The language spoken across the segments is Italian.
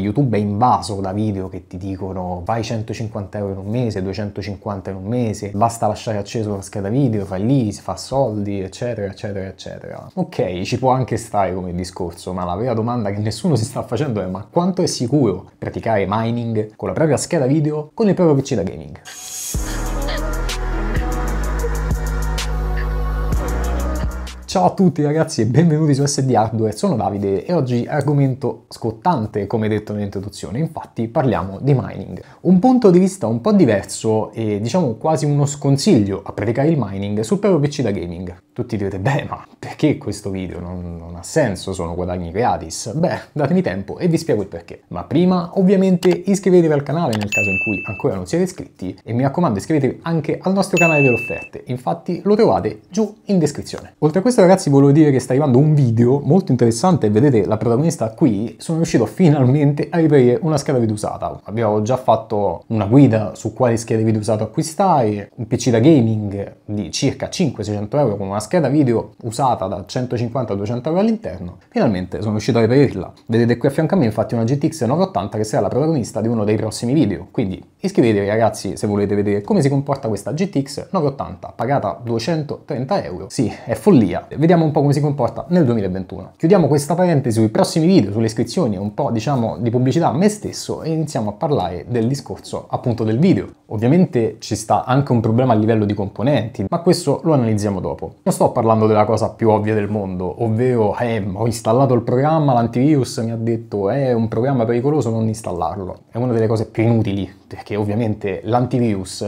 YouTube è invaso da video che ti dicono vai 150 euro in un mese, 250 in un mese, basta lasciare acceso la scheda video, fai lì, si fa soldi, eccetera, eccetera, eccetera. Ok, ci può anche stare come discorso, ma la vera domanda che nessuno si sta facendo è ma quanto è sicuro praticare mining con la propria scheda video con il proprio PC da gaming? Ciao a tutti ragazzi e benvenuti su SD Hardware, sono Davide e oggi argomento scottante come detto nell'introduzione, infatti parliamo di mining. Un punto di vista un po' diverso e diciamo quasi uno sconsiglio a praticare il mining sul proprio PC da gaming. Tutti direte, beh ma perché questo video? Non, non ha senso, sono guadagni gratis. Beh, datemi tempo e vi spiego il perché. Ma prima ovviamente iscrivetevi al canale nel caso in cui ancora non siete iscritti e mi raccomando iscrivetevi anche al nostro canale delle offerte, infatti lo trovate giù in descrizione. Oltre a questo questo ragazzi volevo dire che sta arrivando un video molto interessante, vedete la protagonista qui, sono riuscito finalmente a riprendere una scheda video usata. Abbiamo già fatto una guida su quali schede video usate acquistare, un PC da gaming di circa 500-600 euro con una scheda video usata da 150 a 200 euro all'interno, finalmente sono riuscito a riprenderla. Vedete qui a fianco a me infatti una GTX 980 che sarà la protagonista di uno dei prossimi video, quindi Iscrivetevi ragazzi se volete vedere come si comporta questa GTX 980 pagata 230 euro. Sì, è follia. Vediamo un po' come si comporta nel 2021. Chiudiamo questa parentesi sui prossimi video, sulle iscrizioni, un po' diciamo di pubblicità a me stesso e iniziamo a parlare del discorso appunto del video. Ovviamente ci sta anche un problema a livello di componenti, ma questo lo analizziamo dopo. Non sto parlando della cosa più ovvia del mondo, ovvero eh, ho installato il programma, l'antivirus mi ha detto è eh, un programma pericoloso, non installarlo. È una delle cose più inutili perché perché ovviamente l'antivirus,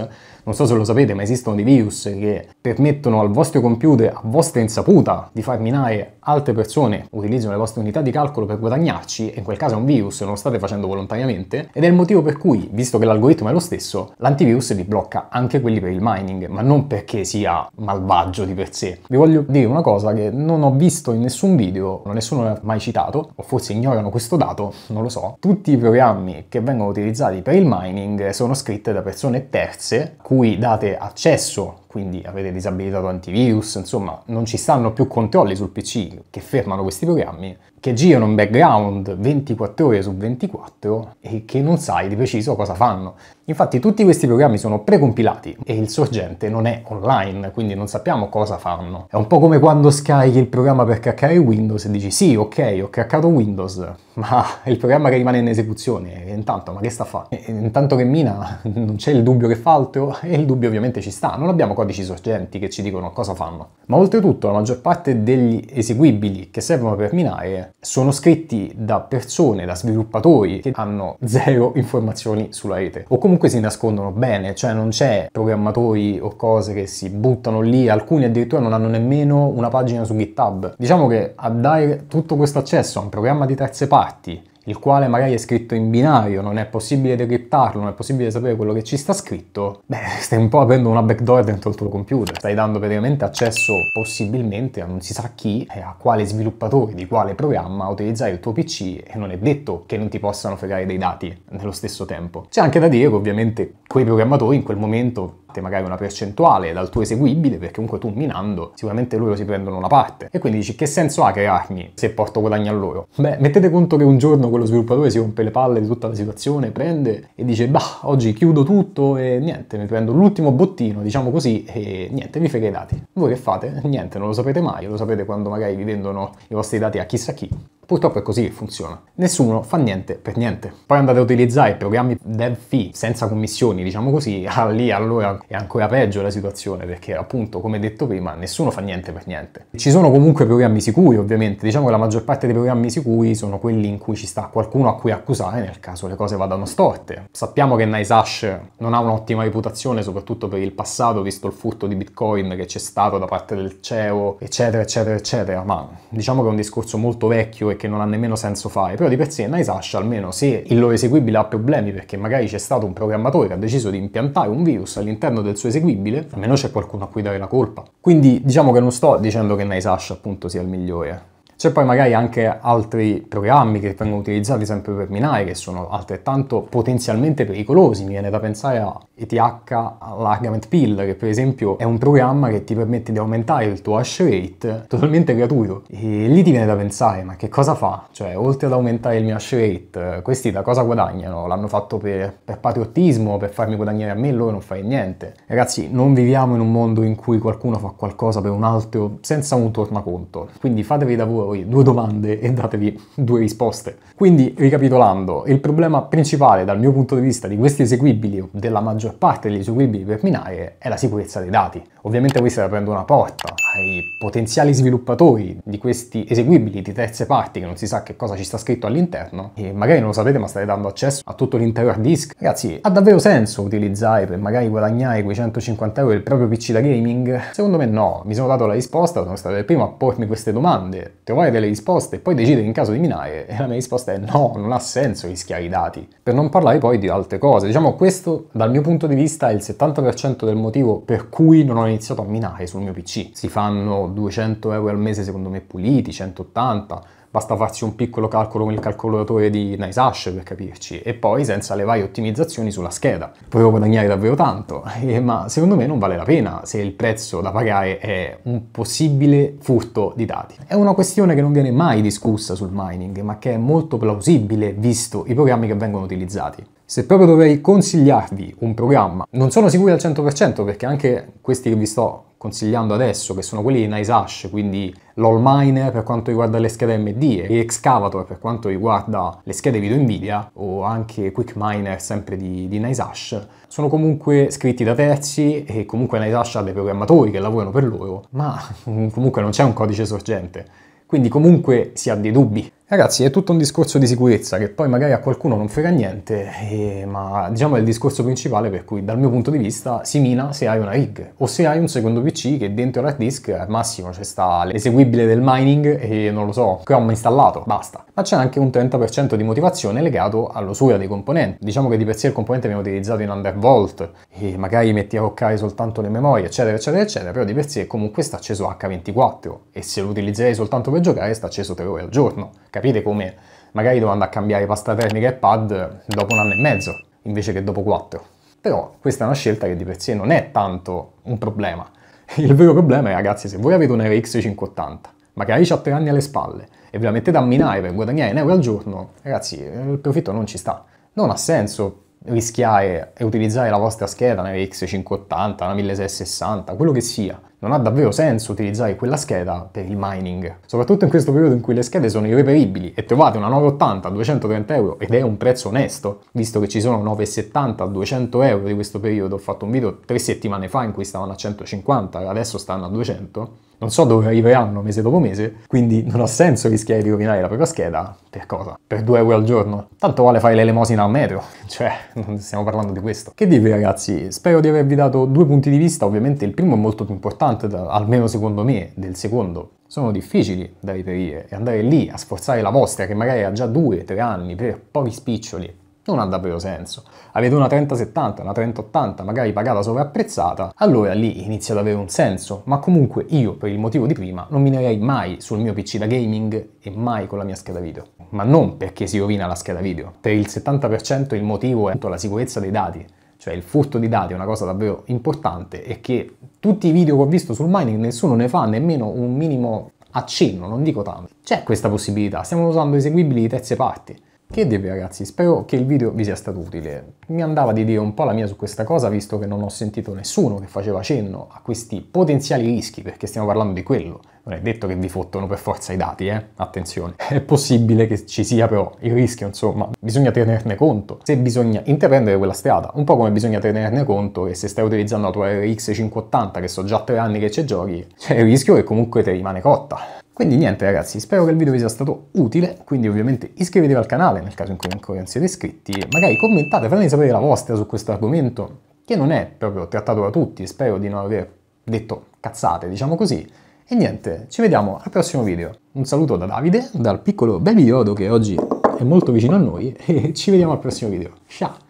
non so se lo sapete, ma esistono dei virus che permettono al vostro computer, a vostra insaputa, di far minare altre persone, utilizzano le vostre unità di calcolo per guadagnarci, e in quel caso è un virus, non lo state facendo volontariamente, ed è il motivo per cui, visto che l'algoritmo è lo stesso, l'antivirus vi blocca anche quelli per il mining, ma non perché sia malvagio di per sé. Vi voglio dire una cosa che non ho visto in nessun video, nessuno l'ha mai citato, o forse ignorano questo dato, non lo so. Tutti i programmi che vengono utilizzati per il mining sono scritte da persone terze cui date accesso quindi avete disabilitato antivirus, insomma non ci stanno più controlli sul PC che fermano questi programmi, che girano in background 24 ore su 24 e che non sai di preciso cosa fanno. Infatti tutti questi programmi sono precompilati e il sorgente non è online, quindi non sappiamo cosa fanno. È un po' come quando scarichi il programma per craccare Windows e dici sì, ok, ho craccato Windows, ma è il programma che rimane in esecuzione, e intanto ma che sta a fare? E intanto che mina non c'è il dubbio che fa altro e il dubbio ovviamente ci sta, non abbiamo codici sorgenti che ci dicono cosa fanno. Ma oltretutto la maggior parte degli eseguibili che servono per minare sono scritti da persone, da sviluppatori che hanno zero informazioni sulla rete o comunque si nascondono bene, cioè non c'è programmatori o cose che si buttano lì, alcuni addirittura non hanno nemmeno una pagina su GitHub. Diciamo che a dare tutto questo accesso a un programma di terze parti il quale magari è scritto in binario, non è possibile decryptarlo, non è possibile sapere quello che ci sta scritto, beh, stai un po' aprendo una backdoor dentro il tuo computer, stai dando praticamente accesso possibilmente a non si sa chi e a quale sviluppatore di quale programma utilizzare il tuo PC e non è detto che non ti possano fregare dei dati nello stesso tempo. C'è anche da dire che ovviamente quei programmatori in quel momento magari una percentuale dal tuo eseguibile perché comunque tu minando sicuramente loro si prendono una parte e quindi dici che senso ha crearmi se porto guadagno a loro beh mettete conto che un giorno quello sviluppatore si rompe le palle di tutta la situazione prende e dice bah oggi chiudo tutto e niente mi prendo l'ultimo bottino diciamo così e niente vi frega i dati voi che fate? niente non lo sapete mai lo sapete quando magari vi vendono i vostri dati a chissà chi Purtroppo è così che funziona. Nessuno fa niente per niente. Poi andate a utilizzare programmi dev fee senza commissioni, diciamo così, ah, lì allora è ancora peggio la situazione perché appunto, come detto prima, nessuno fa niente per niente. Ci sono comunque programmi sicuri, ovviamente, diciamo che la maggior parte dei programmi sicuri sono quelli in cui ci sta qualcuno a cui accusare nel caso le cose vadano storte. Sappiamo che NiceHash non ha un'ottima reputazione, soprattutto per il passato, visto il furto di Bitcoin che c'è stato da parte del CEO, eccetera, eccetera, eccetera, ma diciamo che è un discorso molto vecchio e che non ha nemmeno senso fare, però di per sé Nice almeno se il loro eseguibile ha problemi perché magari c'è stato un programmatore che ha deciso di impiantare un virus all'interno del suo eseguibile, almeno c'è qualcuno a cui dare la colpa. Quindi diciamo che non sto dicendo che Nice appunto sia il migliore, c'è poi magari anche altri programmi che vengono utilizzati sempre per minare che sono altrettanto potenzialmente pericolosi, mi viene da pensare a ETH Largament Pill che per esempio è un programma che ti permette di aumentare il tuo hash rate totalmente gratuito e lì ti viene da pensare ma che cosa fa? Cioè oltre ad aumentare il mio hash rate eh, questi da cosa guadagnano? L'hanno fatto per, per patriottismo, per farmi guadagnare a me loro non fare niente. Ragazzi non viviamo in un mondo in cui qualcuno fa qualcosa per un altro senza un tornaconto, quindi fatevi da voi voi due domande e datevi due risposte. Quindi, ricapitolando, il problema principale dal mio punto di vista di questi eseguibili della maggior parte degli eseguibili per Minae è la sicurezza dei dati. Ovviamente voi state aprendo una porta ai potenziali sviluppatori di questi eseguibili di terze parti che non si sa che cosa ci sta scritto all'interno e magari non lo sapete ma state dando accesso a tutto l'intero hard disk. Ragazzi, ha davvero senso utilizzare per magari guadagnare quei 150 euro il proprio PC da gaming? Secondo me no, mi sono dato la risposta, sono stato il primo a pormi queste domande. Te trovare delle risposte, e poi decidere in caso di minare, e la mia risposta è no, non ha senso rischiare i dati. Per non parlare poi di altre cose, diciamo questo dal mio punto di vista è il 70% del motivo per cui non ho iniziato a minare sul mio PC. Si fanno 200 euro al mese secondo me puliti, 180, Basta farsi un piccolo calcolo con il calcolatore di NiceHash per capirci e poi senza le varie ottimizzazioni sulla scheda. Potevo guadagnare davvero tanto, ma secondo me non vale la pena se il prezzo da pagare è un possibile furto di dati. È una questione che non viene mai discussa sul mining, ma che è molto plausibile visto i programmi che vengono utilizzati. Se proprio dovrei consigliarvi un programma, non sono sicuro al 100% perché anche questi che vi sto consigliando adesso, che sono quelli di Nice quindi l'All Miner per quanto riguarda le schede AMD e Excavator per quanto riguarda le schede video Nvidia o anche Quick Miner sempre di, di Nice sono comunque scritti da terzi e comunque Nice ha dei programmatori che lavorano per loro, ma comunque non c'è un codice sorgente. Quindi comunque si ha dei dubbi Ragazzi, è tutto un discorso di sicurezza che poi magari a qualcuno non frega niente, eh, ma diciamo è il discorso principale per cui dal mio punto di vista si mina se hai una rig o se hai un secondo PC che dentro l'hard disk al massimo c'è sta l'eseguibile del mining e non lo so, Chrome installato, basta. Ma c'è anche un 30% di motivazione legato all'usura dei componenti. Diciamo che di per sé il componente viene utilizzato in undervolt e magari metti a roccare soltanto le memorie, eccetera, eccetera, eccetera, però di per sé comunque sta acceso H24 e se lo utilizzerei soltanto per giocare sta acceso 3 ore al giorno Capite come magari devo andare a cambiare pasta termica e pad dopo un anno e mezzo, invece che dopo quattro. Però questa è una scelta che di per sé non è tanto un problema. Il vero problema è, ragazzi, se voi avete un RX 580, magari c'ha tre anni alle spalle, e ve la mettete a minare per guadagnare un euro al giorno, ragazzi, il profitto non ci sta. Non ha senso rischiare e utilizzare la vostra scheda, una RX 580, una 1660, quello che sia, non ha davvero senso utilizzare quella scheda per il mining, soprattutto in questo periodo in cui le schede sono irreperibili e trovate una 980 a 230 euro ed è un prezzo onesto, visto che ci sono 970 a 200 euro di questo periodo, ho fatto un video tre settimane fa in cui stavano a 150 e adesso stanno a 200, non so dove arriveranno mese dopo mese, quindi non ha senso rischiare di rovinare la propria scheda per cosa? Per 2 euro al giorno. Tanto vale fare l'elemosina al metro, cioè non stiamo parlando di questo. Che dirvi ragazzi, spero di avervi dato due punti di vista, ovviamente il primo è molto più importante Hunt, almeno secondo me, del secondo, sono difficili da reperire e andare lì a sforzare la vostra, che magari ha già due, tre anni, per pochi spiccioli, non ha davvero senso. Avete una 3070, una 3080, magari pagata sovrapprezzata, allora lì inizia ad avere un senso, ma comunque io, per il motivo di prima, non minerei mai sul mio PC da gaming e mai con la mia scheda video. Ma non perché si rovina la scheda video, per il 70% il motivo è la sicurezza dei dati, cioè il furto di dati è una cosa davvero importante e che tutti i video che ho visto sul mining nessuno ne fa nemmeno un minimo accenno, non dico tanto. C'è questa possibilità, stiamo usando eseguibili di terze parti. Che dire ragazzi, spero che il video vi sia stato utile. Mi andava di dire un po' la mia su questa cosa, visto che non ho sentito nessuno che faceva cenno a questi potenziali rischi, perché stiamo parlando di quello. Non è detto che vi fottono per forza i dati, eh? Attenzione. È possibile che ci sia però il rischio, insomma, bisogna tenerne conto. Se bisogna intraprendere quella strada, un po' come bisogna tenerne conto che se stai utilizzando la tua RX 580, che so già tre anni che ci giochi, c'è cioè il rischio che comunque ti rimane cotta. Quindi niente ragazzi, spero che il video vi sia stato utile, quindi ovviamente iscrivetevi al canale nel caso in cui ancora non siete iscritti, magari commentate, fatemi sapere la vostra su questo argomento, che non è proprio trattato da tutti, spero di non aver detto cazzate, diciamo così. E niente, ci vediamo al prossimo video. Un saluto da Davide, dal piccolo Baby Yodo che oggi è molto vicino a noi, e ci vediamo al prossimo video. Ciao!